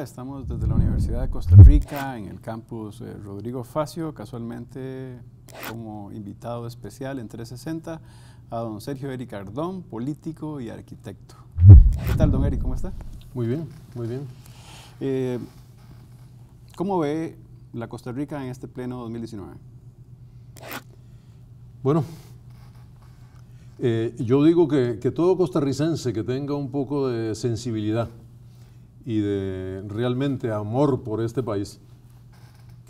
estamos desde la Universidad de Costa Rica en el campus eh, Rodrigo Facio, casualmente como invitado especial en 360 a don Sergio Eric Ardón, político y arquitecto. ¿Qué tal, don Eric? ¿Cómo está? Muy bien, muy bien. Eh, ¿Cómo ve la Costa Rica en este pleno 2019? Bueno, eh, yo digo que todo costarricense que tenga un poco de sensibilidad, y de realmente amor por este país,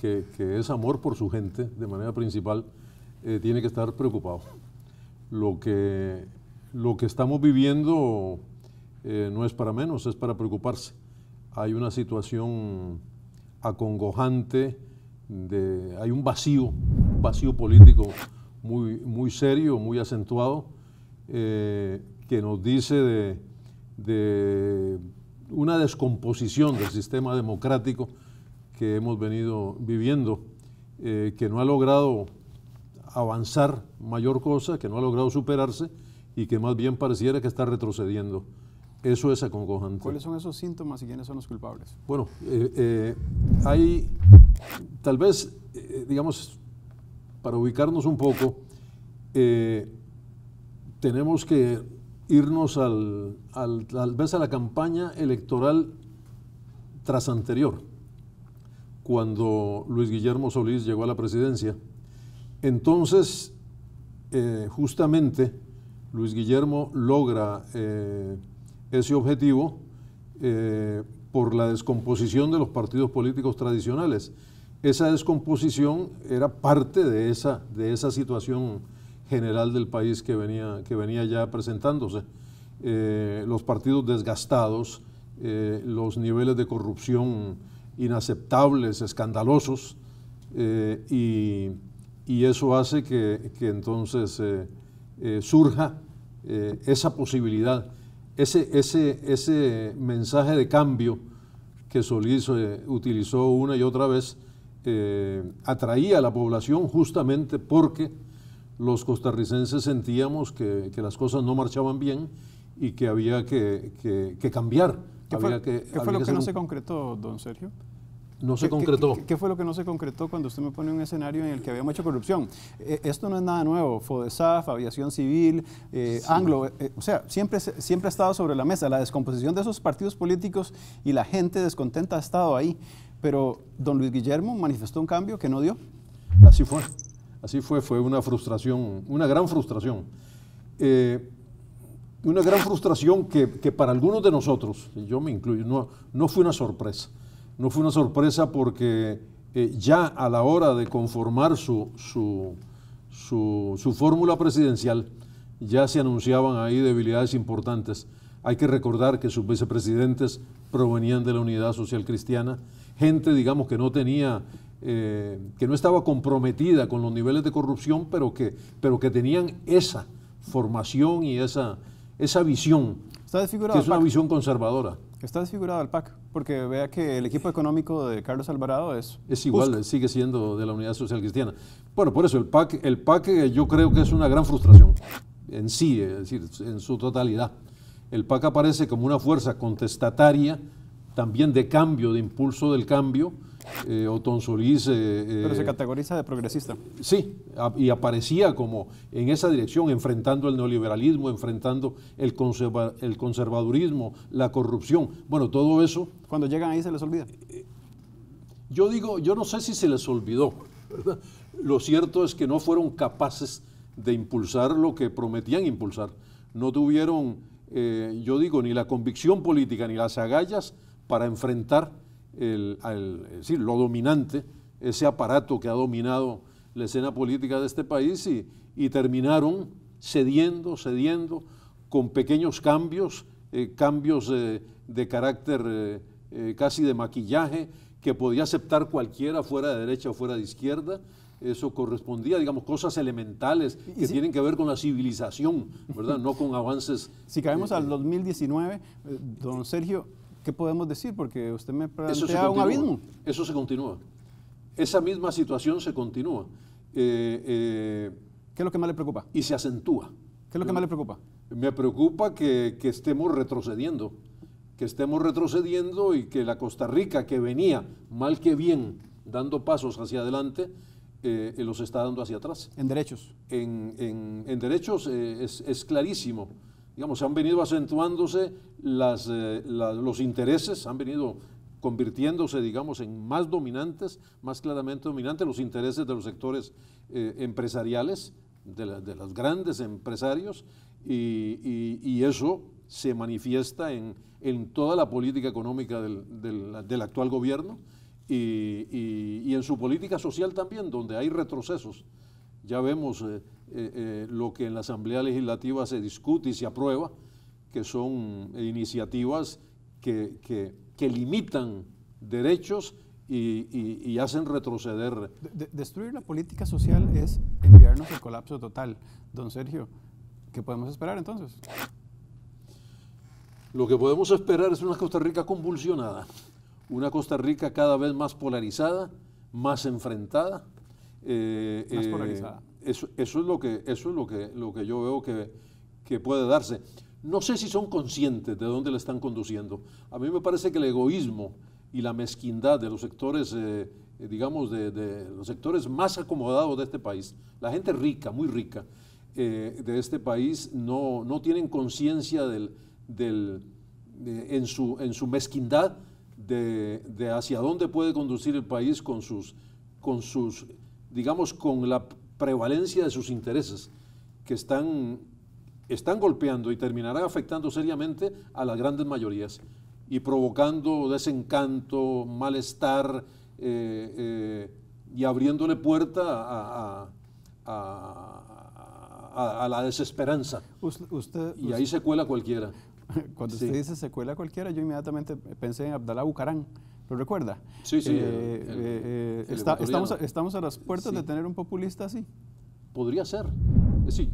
que, es amor por su gente de manera principal, eh, tiene que estar preocupado. Lo que, lo que estamos viviendo eh, no es para menos, es para preocuparse. Hay una situación acongojante, de, hay un vacío, vacío político muy, muy serio, muy acentuado, eh, que nos dice de una descomposición del sistema democrático que hemos venido viviendo, eh, que no ha logrado avanzar mayor cosa, que no ha logrado superarse y que más bien pareciera que está retrocediendo. Eso es acongojante. ¿Cuáles son esos síntomas y quiénes son los culpables? Bueno, eh, eh, hay, tal vez, digamos, para ubicarnos un poco, tenemos que irnos al, al, tal vez a la campaña electoral tras anterior, cuando Luis Guillermo Solís llegó a la presidencia. Entonces, eh, justamente, Luis Guillermo logra eh, ese objetivo eh, por la descomposición de los partidos políticos tradicionales. Esa descomposición era parte de esa, de esa situación general del país que venía, que venía ya presentándose. Eh, los partidos desgastados, eh, los niveles de corrupción inaceptables, escandalosos, eh, y, eso hace que, entonces surja esa posibilidad, ese, ese, ese mensaje de cambio que Solís utilizó una y otra vez, atraía a la población justamente porque los costarricenses sentíamos que, las cosas no marchaban bien y que había que, cambiar. ¿Qué fue, lo que, no se concretó, don Sergio? No se concretó. Qué, fue lo que no se concretó cuando usted me pone un escenario en el que había mucha corrupción? E, esto no es nada nuevo. FODESAF, Aviación Civil, eh, Anglo, eh, eh, o sea, siempre, siempre ha estado sobre la mesa. La descomposición de esos partidos políticos y la gente descontenta ha estado ahí. Pero don Luis Guillermo manifestó un cambio que no dio. Así fue. Así fue, fue una frustración, una gran frustración. Eh, una gran frustración que, para algunos de nosotros, yo me incluyo, no, fue una sorpresa. No fue una sorpresa porque eh, ya a la hora de conformar su, su, su fórmula presidencial, ya se anunciaban ahí debilidades importantes. Hay que recordar que sus vicepresidentes provenían de la Unidad Social Cristiana, gente, digamos, que no tenía eh, que no estaba comprometida con los niveles de corrupción, pero que, pero que tenían esa formación y esa, esa visión, Está que es una visión conservadora. Está desfigurado el PAC, porque vea que el equipo económico de Carlos Alvarado es... Es igual, sigue siendo de la Unidad Social Cristiana. Bueno, por eso el PAC, el PAC eh, yo creo que es una gran frustración en sí, es decir, en su totalidad. El PAC aparece como una fuerza contestataria, también de cambio, de impulso del cambio, eh, Otón Solís. Eh, Pero se eh, categoriza de progresista. Sí, y aparecía como en esa dirección, enfrentando el neoliberalismo, enfrentando el, conservadurismo, la corrupción. Bueno, todo eso. Cuando llegan ahí se les olvida. Yo digo, yo no sé si se les olvidó. Lo cierto es que no fueron capaces de impulsar lo que prometían impulsar. No tuvieron, yo digo, ni la convicción política ni las agallas para enfrentar el, decir, eh, lo dominante, ese aparato que ha dominado la escena política de este país y, terminaron cediendo, cediendo, con pequeños cambios, eh, cambios de carácter eh, casi de maquillaje que podía aceptar cualquiera, fuera de derecha o fuera de izquierda. Eso correspondía, digamos, cosas elementales que tienen que ver con la civilización, ¿verdad? no con avances. Si caemos al 2019, don Sergio, ¿qué podemos decir? Porque usted me plantea un abismo. Eso se continúa. Esa misma situación se continúa. Eh, eh, ¿Qué es lo que más le preocupa? Y se acentúa. ¿Qué es lo que más le preocupa? Me preocupa que, estemos retrocediendo, que estemos retrocediendo y que la Costa Rica que venía mal que bien dando pasos hacia adelante, eh, los está dando hacia atrás. En derechos. En, derechos es, es clarísimo digamos, han venido acentuándose eh, los intereses, han venido convirtiéndose, digamos, en más dominantes, más claramente dominantes los intereses de los sectores eh, empresariales, de, los grandes empresarios, y, eso se manifiesta en, toda la política económica del, actual gobierno y, en su política social también, donde hay retrocesos. Ya vemos... Eh, eh, eh, lo que en la Asamblea Legislativa se discute y se aprueba, que son iniciativas que, que, limitan derechos y, hacen retroceder. destruir la política social es enviarnos al colapso total. Don Sergio, ¿qué podemos esperar entonces? Lo que podemos esperar es una Costa Rica convulsionada, una Costa Rica cada vez más polarizada, más enfrentada. Eh, más polarizada eso, eso, es lo que, eso es lo que, lo que yo veo que, que puede darse. No sé si son conscientes de dónde le están conduciendo. A mí me parece que el egoísmo y la mezquindad de los sectores, eh, eh, digamos, de, de, los sectores más acomodados de este país, la gente rica, muy rica eh, de este país, no, no tienen conciencia del, del, en, su, en su mezquindad de, de, hacia dónde puede conducir el país con sus, con sus digamos, con la prevalencia de sus intereses que están, están golpeando y terminarán afectando seriamente a las grandes mayorías y provocando desencanto, malestar eh, eh, y abriéndole puerta a, la desesperanza. y ahí se cuela cualquiera. Cuando usted dice se cuela cualquiera, yo inmediatamente pensé en Abdalá Bucarán. ¿Lo recuerda? Sí, sí. Eh, eh, eh, estamos, a, estamos a las puertas de tener un populista así. Podría ser. Sí,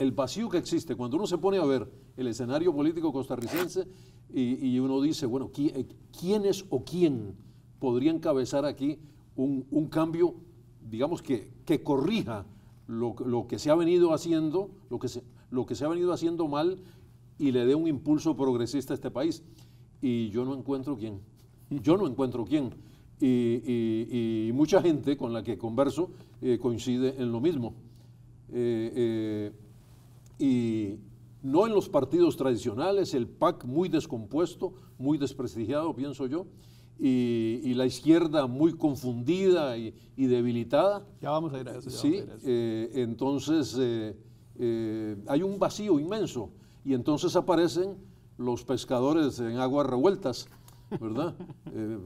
el, vacío que existe cuando uno se pone a ver el escenario político costarricense y, uno dice, bueno, ¿quiénes o quién podría encabezar aquí un, cambio, digamos, que, que corrija lo, que se ha venido haciendo, lo que se ha venido haciendo mal y le dé un impulso progresista a este país? Y yo no encuentro quién. Yo no encuentro quién. Y, mucha gente con la que converso eh, coincide en lo mismo. Eh, eh, y no en los partidos tradicionales, el PAC muy descompuesto, muy desprestigiado, pienso yo, y, la izquierda muy confundida y, debilitada. Ya vamos a ir a eso. Sí, entonces hay un vacío inmenso y entonces aparecen los pescadores en aguas revueltas ¿verdad? Eh,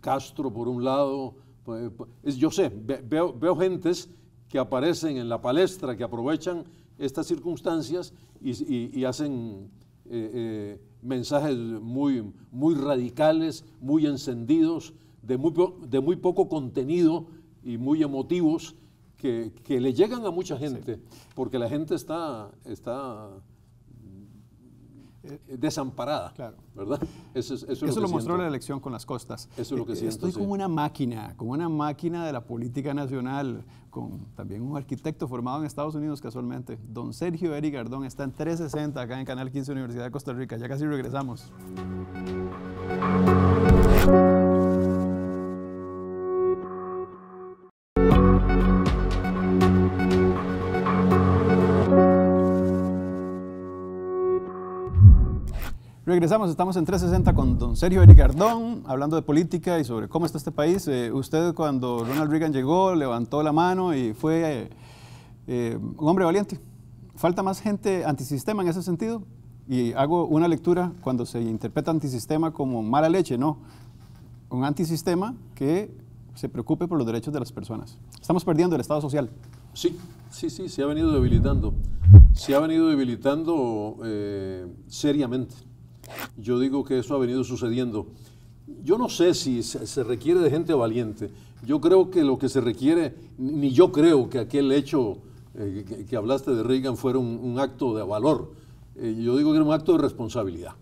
Castro por un lado, pues, pues, yo sé, veo, gentes que aparecen en la palestra, que aprovechan estas circunstancias y, hacen eh, eh, mensajes muy, muy radicales, muy encendidos, de muy, de muy poco contenido y muy emotivos, que, le llegan a mucha gente, porque la gente está, está eh, desamparada. Claro. ¿Verdad? Eso, lo, mostró la elección con las costas. Eso es lo que eh, sí. Estoy como una máquina, como una máquina de la política nacional, con también un arquitecto formado en Estados Unidos casualmente. Don Sergio Eri Gardón está en 360 acá en Canal 15 Universidad de Costa Rica. Ya casi regresamos. Regresamos, estamos en 360 con don Sergio Ericardón hablando de política y sobre cómo está este país. Eh, usted cuando Ronald Reagan llegó, levantó la mano y fue eh, eh, un hombre valiente. Falta más gente antisistema en ese sentido. Y hago una lectura cuando se interpreta antisistema como mala leche, no. Un antisistema que se preocupe por los derechos de las personas. Estamos perdiendo el Estado social. Sí, sí, sí, se ha venido debilitando. Se ha venido debilitando seriamente. Yo digo que eso ha venido sucediendo. Yo no sé si se requiere de gente valiente. Yo creo que lo que se requiere, ni yo creo que aquel hecho eh, que, hablaste de Reagan fuera un, acto de valor. Eh, yo digo que era un acto de responsabilidad.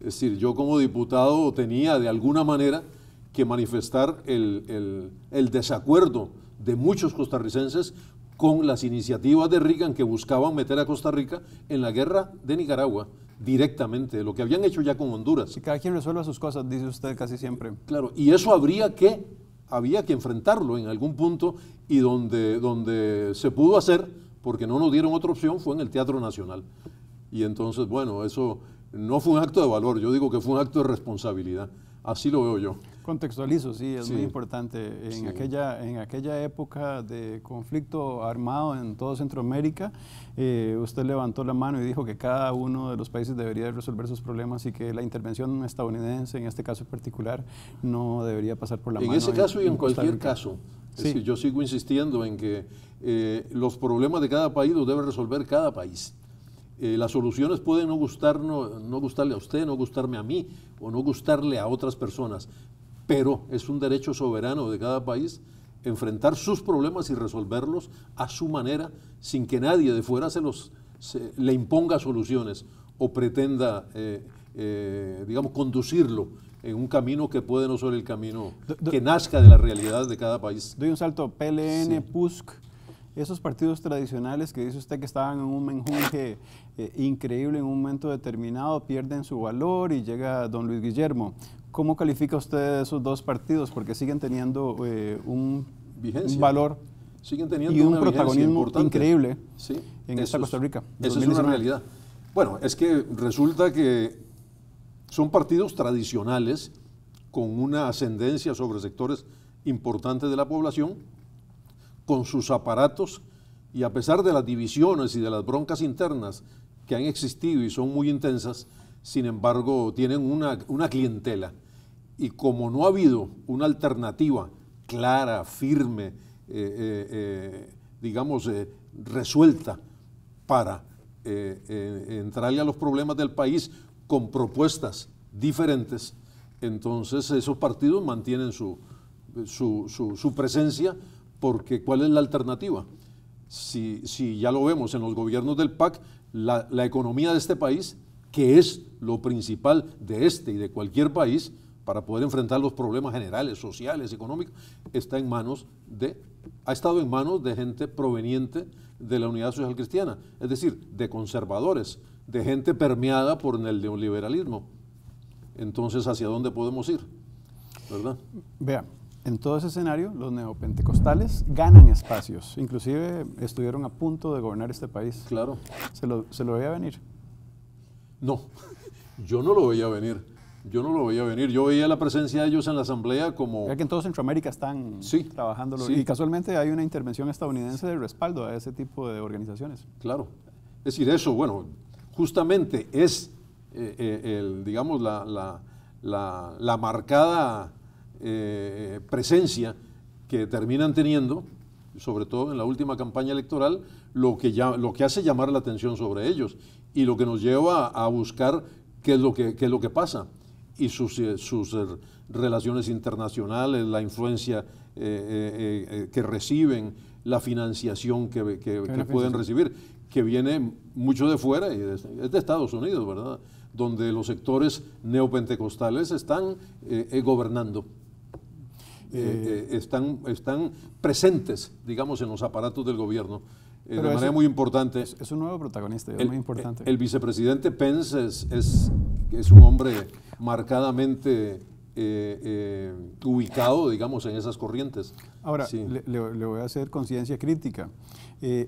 Es decir, yo como diputado tenía de alguna manera que manifestar el, el desacuerdo de muchos costarricenses con las iniciativas de Reagan que buscaban meter a Costa Rica en la guerra de Nicaragua directamente, lo que habían hecho ya con Honduras. Y cada quien resuelva sus cosas, dice usted casi siempre. Claro, y eso habría que, había que enfrentarlo en algún punto y donde, donde se pudo hacer, porque no nos dieron otra opción, fue en el Teatro Nacional. Y entonces, bueno, eso no fue un acto de valor, yo digo que fue un acto de responsabilidad. Así lo veo yo. Contextualizo, sí, es muy importante. En, aquella, en aquella época de conflicto armado en todo Centroamérica, eh, usted levantó la mano y dijo que cada uno de los países debería resolver sus problemas y que la intervención estadounidense, en este caso particular, no debería pasar por la mano. En ese caso y en, cualquier caso. yo sigo insistiendo en que eh, los problemas de cada país los debe resolver cada país. Eh, las soluciones pueden no, gustar, no, gustarle a usted, no gustarme a mí o no gustarle a otras personas, pero es un derecho soberano de cada país enfrentar sus problemas y resolverlos a su manera sin que nadie de fuera se los, le imponga soluciones o pretenda, eh, eh, digamos, conducirlo en un camino que puede no ser el camino que nazca de la realidad de cada país. Doy un salto, PLN, pusk PUSC, esos partidos tradicionales que dice usted que estaban en un menjunje eh, increíble en un momento determinado, pierden su valor y llega don Luis Guillermo. ¿Cómo califica usted esos dos partidos? Porque siguen teniendo eh, un, valor siguen teniendo y un protagonismo increíble en esta Costa Rica. Esa es una realidad. Bueno, es que resulta que son partidos tradicionales con una ascendencia sobre sectores importantes de la población con sus aparatos y a pesar de las divisiones y de las broncas internas que han existido y son muy intensas, sin embargo tienen una, clientela. Y como no ha habido una alternativa clara, firme, eh, eh, eh, digamos, resuelta para entrarle a los problemas del país con propuestas diferentes, entonces esos partidos mantienen su, su, su presencia porque ¿cuál es la alternativa? Si, ya lo vemos en los gobiernos del PAC, la, la economía de este país, que es lo principal de este y de cualquier país, para poder enfrentar los problemas generales, sociales, económicos, está en manos de, ha estado en manos de gente proveniente de la unidad social cristiana, es decir, de conservadores, de gente permeada por el neoliberalismo. Entonces, ¿hacia dónde podemos ir? ¿Verdad? Vea, en todo ese escenario, los neopentecostales ganan espacios. Inclusive estuvieron a punto de gobernar este país. Claro. ¿Se lo, se lo veía venir? No, yo no lo veía venir. Yo no lo veía venir. Yo veía la presencia de ellos en la asamblea como... Ya que en toda Centroamérica están trabajando. Sí. Y casualmente hay una intervención estadounidense de respaldo a ese tipo de organizaciones. Claro. Es decir, eso, bueno, justamente es, eh, eh, el, digamos, la, la marcada eh, presencia que terminan teniendo, sobre todo en la última campaña electoral, lo que, ya, lo que hace llamar la atención sobre ellos y lo que nos lleva a, buscar qué es lo que, es lo que pasa y sus, eh, eh, relaciones internacionales, la influencia eh, que reciben, la financiación que, pueden recibir, que viene mucho de fuera, y es, de Estados Unidos, ¿verdad? Donde los sectores neopentecostales están eh, gobernando. Eh, están, están presentes, digamos, en los aparatos del gobierno. Eh, de manera muy importante. Es, un nuevo protagonista, es muy importante. El, vicepresidente Pence es, es, un hombre marcadamente eh, ubicado, digamos, en esas corrientes. Ahora, le, voy a hacer conciencia crítica.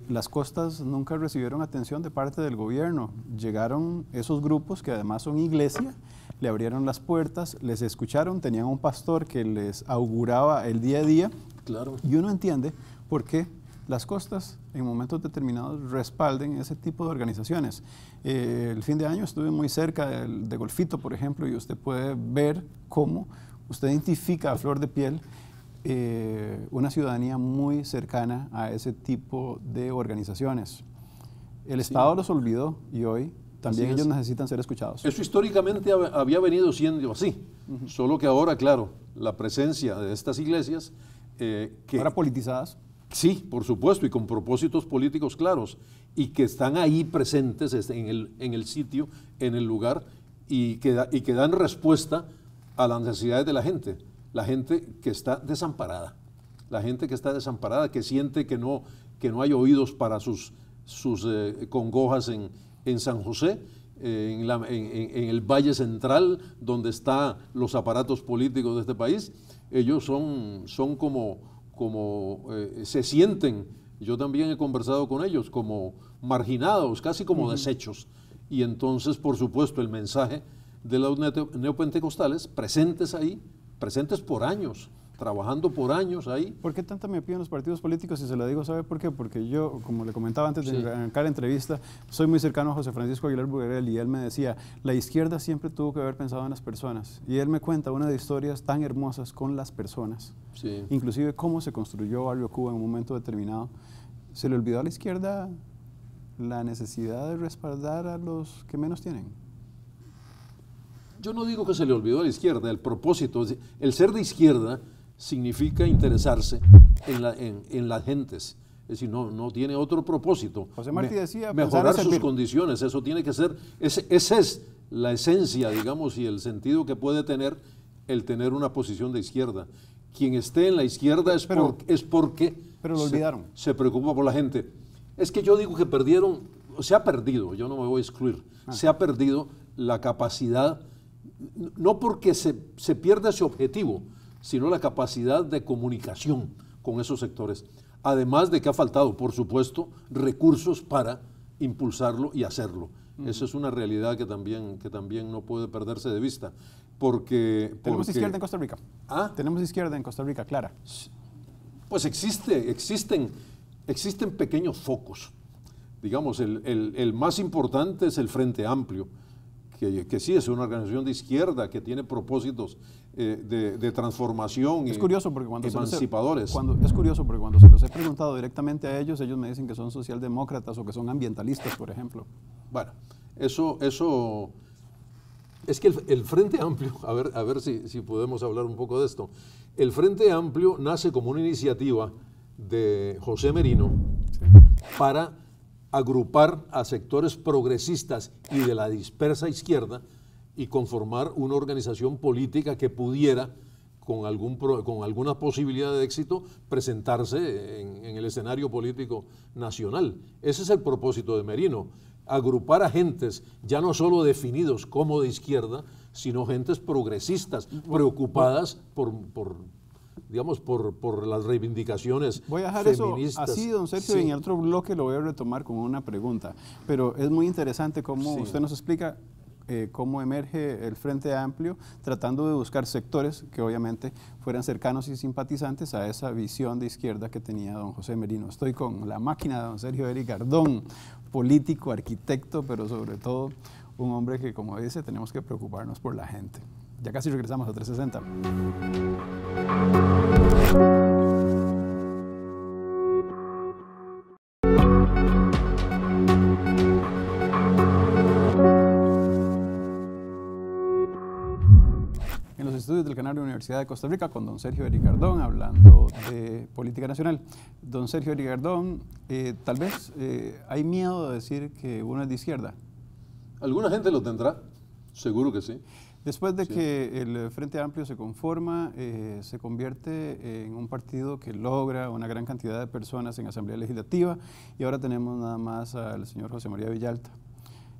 las costas nunca recibieron atención de parte del gobierno. Llegaron esos grupos que además son iglesia le abrieron las puertas, les escucharon, tenían un pastor que les auguraba el día a día. Claro. Y uno entiende por qué las costas en momentos determinados respalden ese tipo de organizaciones. Eh, el fin de año estuve muy cerca de, Golfito, por ejemplo, y usted puede ver cómo usted identifica a flor de piel eh, una ciudadanía muy cercana a ese tipo de organizaciones. El Estado los olvidó y hoy también ellos necesitan ser escuchados. Eso históricamente había venido siendo así, solo que ahora, claro, la presencia de estas iglesias... Eh, que, ¿Ahora politizadas? Sí, por supuesto, y con propósitos políticos claros, y que están ahí presentes este, en el, sitio, en el lugar, y que, y que dan respuesta a las necesidades de la gente, la gente que está desamparada, la gente que está desamparada, que siente que no, que no hay oídos para sus, sus eh, congojas en en San José, en, el Valle Central, donde están los aparatos políticos de este país. Ellos son, son como, como eh, se sienten, yo también he conversado con ellos, como marginados, casi como desechos. Y entonces, por supuesto, el mensaje de los neopentecostales, presentes ahí, presentes por años, trabajando por años ahí. ¿Por qué tanta me en los partidos políticos? Y se lo digo, ¿sabe por qué? Porque yo, como le comentaba antes de sí. arrancar entrevista, soy muy cercano a José Francisco Aguilar Bugarel y él me decía, la izquierda siempre tuvo que haber pensado en las personas. Y él me cuenta una de historias tan hermosas con las personas. Sí. Inclusive cómo se construyó Barrio Cuba en un momento determinado. Se le olvidó a la izquierda la necesidad de respaldar a los que menos tienen. Yo no digo que se le olvidó a la izquierda, el propósito, el ser de izquierda significa interesarse en, la, en, las gentes. Es decir, no, no tiene otro propósito. José Martí decía... mejorar sus condiciones, eso tiene que ser... Ese, esa es la esencia, digamos, y el sentido que puede tener el tener una posición de izquierda. Quien esté en la izquierda es, es porque... Pero lo olvidaron. Se, preocupa por la gente. Es que yo digo que perdieron, se ha perdido, yo no me voy a excluir, ah. se ha perdido la capacidad, no porque se, se pierda ese objetivo, sino la capacidad de comunicación con esos sectores. Además de que ha faltado, por supuesto, recursos para impulsarlo y hacerlo. Eso Esa es una realidad que también, que también no puede perderse de vista. Porque, Tenemos izquierda en Costa Rica. ¿Ah? Tenemos izquierda en Costa Rica, Clara. Pues existe, existen, existen pequeños focos. Digamos, el, más importante es el Frente Amplio, que, que sí es una organización de izquierda que tiene propósitos eh, de, transformación es curioso porque cuando emancipadores. cuando, es curioso porque cuando se los he preguntado directamente a ellos, ellos me dicen que son socialdemócratas o que son ambientalistas, por ejemplo. Bueno, eso, eso es que el, Frente Amplio, a ver, a ver si, si podemos hablar un poco de esto, el Frente Amplio nace como una iniciativa de José Merino para agrupar a sectores progresistas y de la dispersa izquierda y conformar una organización política que pudiera, con, algún con alguna posibilidad de éxito, presentarse en, el escenario político nacional. Ese es el propósito de Merino, agrupar agentes ya no solo definidos como de izquierda, sino gentes progresistas, preocupadas por, digamos, por, por, las reivindicaciones Voy a dejar eso así, don Sergio, en el otro bloque lo voy a retomar con una pregunta. Pero es muy interesante cómo usted nos explica eh, cómo emerge el Frente Amplio, tratando de buscar sectores que obviamente fueran cercanos y simpatizantes a esa visión de izquierda que tenía don José Merino. Estoy con la máquina de don Sergio Eric Gardón, político, arquitecto, pero sobre todo un hombre que, como dice, tenemos que preocuparnos por la gente. Ya casi regresamos a 360. de Costa Rica con don Sergio Erigardón hablando de política nacional. Don Sergio Erigardón eh, tal vez eh, hay miedo de decir que uno es de izquierda. Alguna gente lo tendrá, seguro que sí. Después de que el Frente Amplio se conforma, eh, se convierte en un partido que logra una gran cantidad de personas en Asamblea Legislativa y ahora tenemos nada más al señor José María Villalta.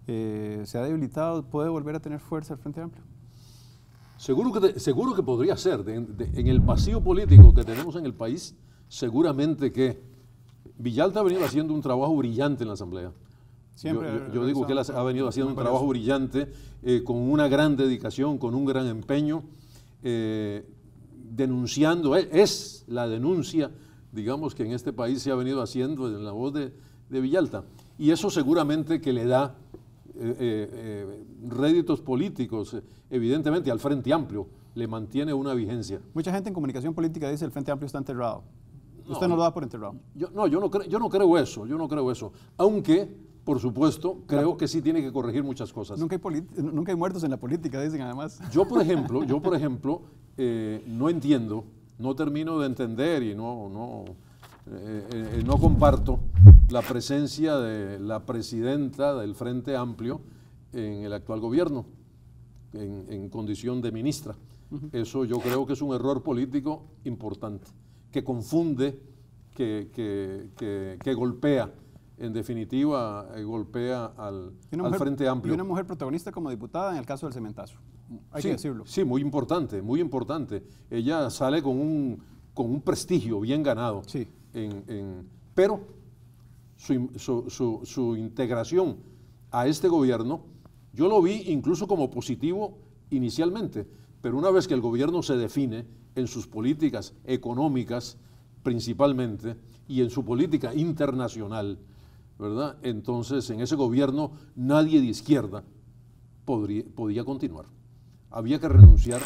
¿Se ha debilitado? ¿Puede volver a tener fuerza el Frente Amplio? Seguro que, seguro que podría ser. en el vacío político que tenemos en el país, seguramente que Villalta ha venido haciendo un trabajo brillante en la Asamblea. Siempre yo, digo que él ha venido haciendo un trabajo brillante, eh, con una gran dedicación, con un gran empeño, eh, denunciando, e, es la denuncia, digamos, que en este país se ha venido haciendo en la voz de Villalta. Y eso seguramente que le da eh, eh, réditos políticos, eh, evidentemente al Frente Amplio le mantiene una vigencia. Mucha gente en comunicación política dice el Frente Amplio está enterrado. Usted no lo da por enterrado. Yo, no, yo no, creo, yo no creo eso, yo no creo eso. Aunque por supuesto, creo que sí tiene que corregir muchas cosas. Nunca hay, muertos en la política, dicen además. Yo, por ejemplo, yo, por ejemplo no entiendo, no termino de entender y no, no, eh, eh, eh, no comparto la presencia de la presidenta del Frente Amplio en el actual gobierno, en, condición de ministra. Eso yo creo que es un error político importante, que confunde, que, que, que, golpea, en definitiva, golpea al, al Frente Amplio. Y una mujer protagonista como diputada en el caso del cementazo. Hay que decirlo. Sí, muy importante, muy importante. Ella sale con un, con un prestigio bien ganado. Sí en, pero su, integración a este gobierno, yo lo vi incluso como positivo inicialmente, pero una vez que el gobierno se define en sus políticas económicas principalmente y en su política internacional, ¿verdad? Entonces en ese gobierno nadie de izquierda podría, podía continuar. Había que renunciar,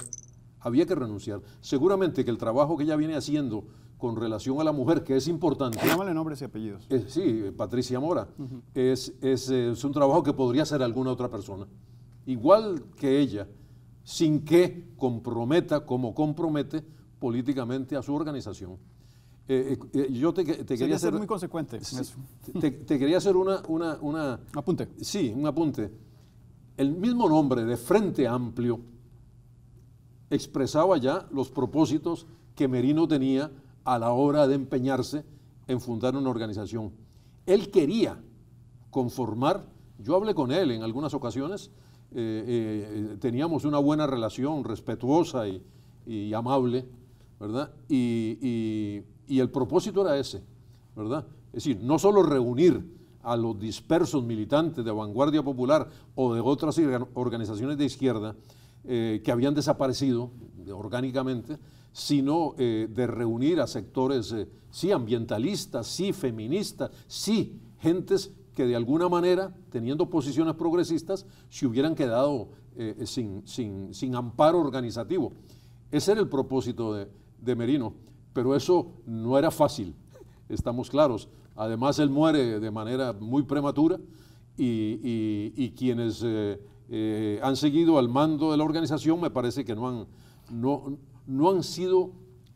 había que renunciar. Seguramente que el trabajo que ella viene haciendo con relación a la mujer, que es importante. Llámale nombres y apellidos. Eh, sí, Patricia Mora. Eh, es, un trabajo que podría hacer alguna otra persona, igual que ella, sin que comprometa como compromete políticamente a su organización. Eh, yo te, quería hacer, ser muy consecuente. te, te, quería hacer una, una, Apunte. Sí, un apunte. El mismo nombre de Frente Amplio expresaba ya los propósitos que Merino tenía a la hora de empeñarse en fundar una organización. Él quería conformar, yo hablé con él en algunas ocasiones, eh, eh, teníamos una buena relación, respetuosa y, amable, ¿verdad? Y, el propósito era ese, ¿verdad? Es decir, no solo reunir a los dispersos militantes de Vanguardia Popular o de otras organizaciones de izquierda eh, que habían desaparecido orgánicamente, sino eh, de reunir a sectores, eh, sí, ambientalistas, sí, feministas, sí, gentes que de alguna manera, teniendo posiciones progresistas, se hubieran quedado eh, sin, amparo organizativo. Ese era el propósito de, Merino, pero eso no era fácil, estamos claros. Además, él muere de manera muy prematura y, quienes han seguido al mando de la organización me parece que no han, no, no han sido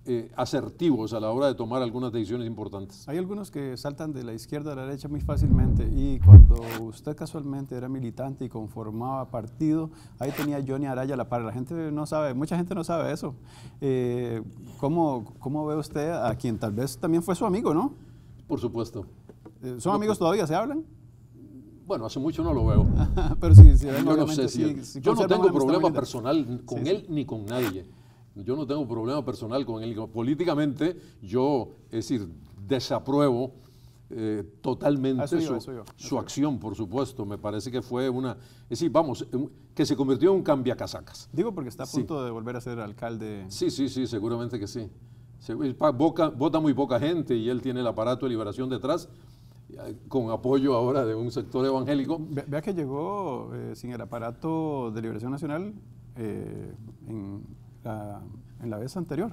eh, asertivos a la hora de tomar algunas decisiones importantes. Hay algunos que saltan de la izquierda a la derecha muy fácilmente y cuando usted casualmente era militante y conformaba partido, ahí tenía Johnny Araya a la par. La gente no sabe, mucha gente no sabe eso. Eh, ¿cómo, ve usted a quien tal vez también fue su amigo, no? Por supuesto. Eh, ¿Son amigos todavía? ¿Se hablan? Bueno, hace mucho no lo veo. Pero yo no tengo problema personal con él ni con nadie. Yo no tengo problema personal con él. Políticamente, yo, es decir, desapruebo eh, totalmente su, acción, por supuesto. Me parece que fue una. Es decir, vamos, que se convirtió en un cambia casacas. Digo porque está a punto de volver a ser alcalde. Sí, sí, sí, seguramente que sí. Se, boca, vota muy poca gente y él tiene el aparato de liberación detrás eh, con apoyo ahora de un sector evangélico. vea que llegó eh, sin el aparato de Liberación Nacional en en la vez anterior.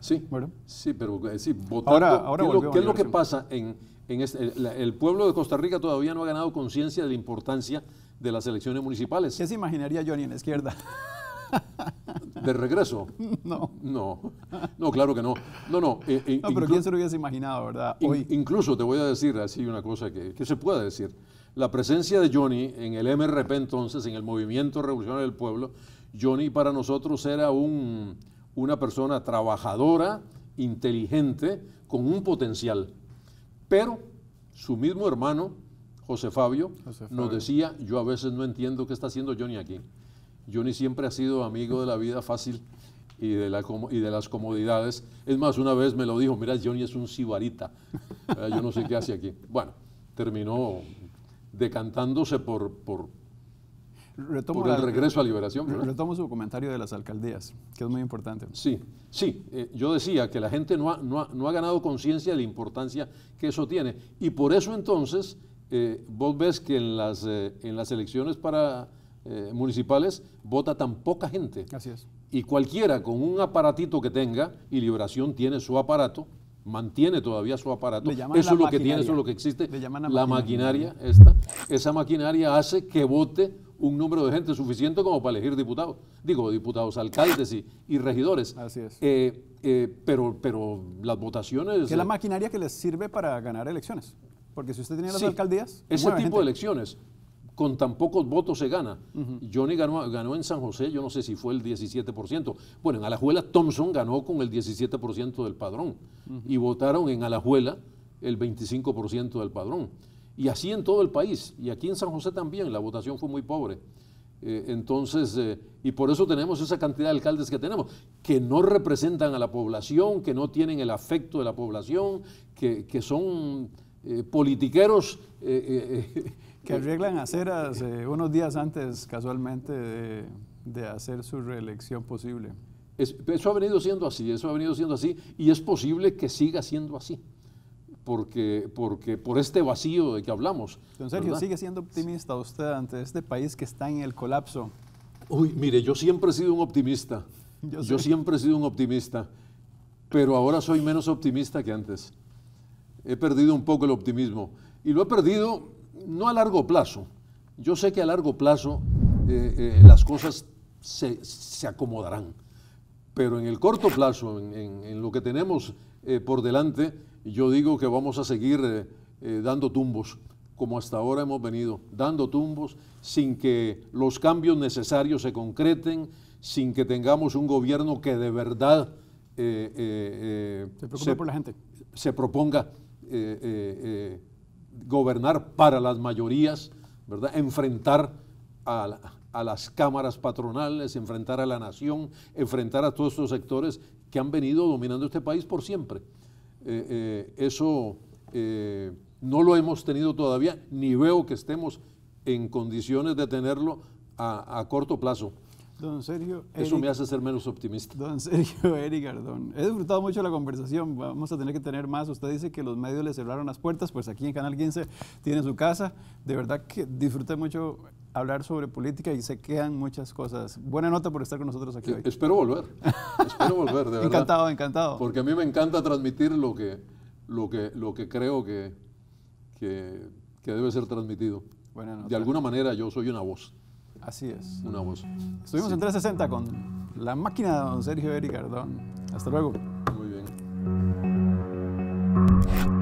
Sí, ¿verdad? sí, pero eh, sí, ahora, ¿qué, es lo que pasa? En, en este, el, pueblo de Costa Rica todavía no ha ganado conciencia de la importancia de las elecciones municipales. ¿Qué se imaginaría Johnny en la izquierda? ¿De regreso? No. No, no claro que no. No, no. Eh, eh, no, pero ¿quién se lo hubiese imaginado, verdad? Hoy. incluso te voy a decir así una cosa que, que se puede decir. La presencia de Johnny en el MRP entonces, en el Movimiento Revolucionario del Pueblo, Johnny para nosotros era una persona trabajadora, inteligente, con un potencial. Pero su mismo hermano, José Fabio, nos decía, yo a veces no entiendo qué está haciendo Johnny aquí. Johnny siempre ha sido amigo de la vida fácil y de, la, y de las comodidades. Es más, una vez me lo dijo, mira, Johnny es un sibarita. Eh, yo no sé qué hace aquí. Bueno, terminó decantándose por, por el regreso a liberación. Retomo su comentario de las alcaldías, que es muy importante. Sí, sí. Eh, yo decía que la gente no ha, no ha, ganado conciencia de la importancia que eso tiene. Y por eso entonces eh, vos ves que en las, eh, en las elecciones para municipales vota tan poca gente. Así es. Y cualquiera con un aparatito que tenga, y Liberación tiene su aparato, mantiene todavía su aparato. Eso es lo que tiene, eso es lo que existe. La, maquinaria. maquinaria esta. Esa maquinaria hace que vote un número de gente suficiente como para elegir diputados. Digo, diputados, alcaldes y, regidores. Así es. Eh, eh, pero, pero las votaciones... es la maquinaria que les sirve para ganar elecciones. Porque si usted tiene las alcaldías... Ese tipo de elecciones, con tan pocos votos se gana. Johnny ganó, ganó, en San José, yo no sé si fue el 17%. Bueno, en Alajuela Thompson ganó con el 17% del padrón. Y votaron en Alajuela el 25% del padrón. Y así en todo el país. Y aquí en San José también la votación fue muy pobre. Eh, entonces, eh, y por eso tenemos esa cantidad de alcaldes que tenemos, que no representan a la población, que no tienen el afecto de la población, que, que son eh, politiqueros. que arreglan aceras unos días antes, casualmente, de, hacer su reelección posible. eso ha venido siendo así, eso ha venido siendo así, y es posible que siga siendo así porque, porque por este vacío de que hablamos. Don Sergio, ¿sigue siendo optimista usted ante este país que está en el colapso? Uy, mire, yo siempre he sido un optimista. Yo, siempre he sido un optimista, pero ahora soy menos optimista que antes. He perdido un poco el optimismo y lo he perdido no a largo plazo. Yo sé que a largo plazo eh, eh, las cosas se, se, acomodarán, pero en el corto plazo, en, lo que tenemos eh, por delante, yo digo que vamos a seguir eh, eh, dando tumbos, como hasta ahora hemos venido, dando tumbos sin que los cambios necesarios se concreten, sin que tengamos un gobierno que de verdad eh, se, la gente. se proponga gobernar para las mayorías, ¿verdad? enfrentar a, a las cámaras patronales, enfrentar a la nación, enfrentar a todos estos sectores que han venido dominando este país por siempre. Eh, eh, eso eh, no lo hemos tenido todavía, ni veo que estemos en condiciones de tenerlo a, corto plazo. Don Sergio. Eso me hace ser menos optimista. Don Sergio, Eric He disfrutado mucho la conversación. Vamos a tener que tener más. Usted dice que los medios le cerraron las puertas. Pues aquí en Canal 15 tiene su casa. De verdad que disfruté mucho hablar sobre política y se quedan muchas cosas. Buena nota por estar con nosotros aquí e, hoy. Espero volver. Espero volver, de verdad. Encantado, encantado. Porque a mí me encanta transmitir lo que, lo que, lo que creo que, que, debe ser transmitido. De alguna manera yo soy una voz. Así es. Una voz. Estuvimos en 360 con la máquina de don Sergio Ericardón. Hasta luego. Muy bien.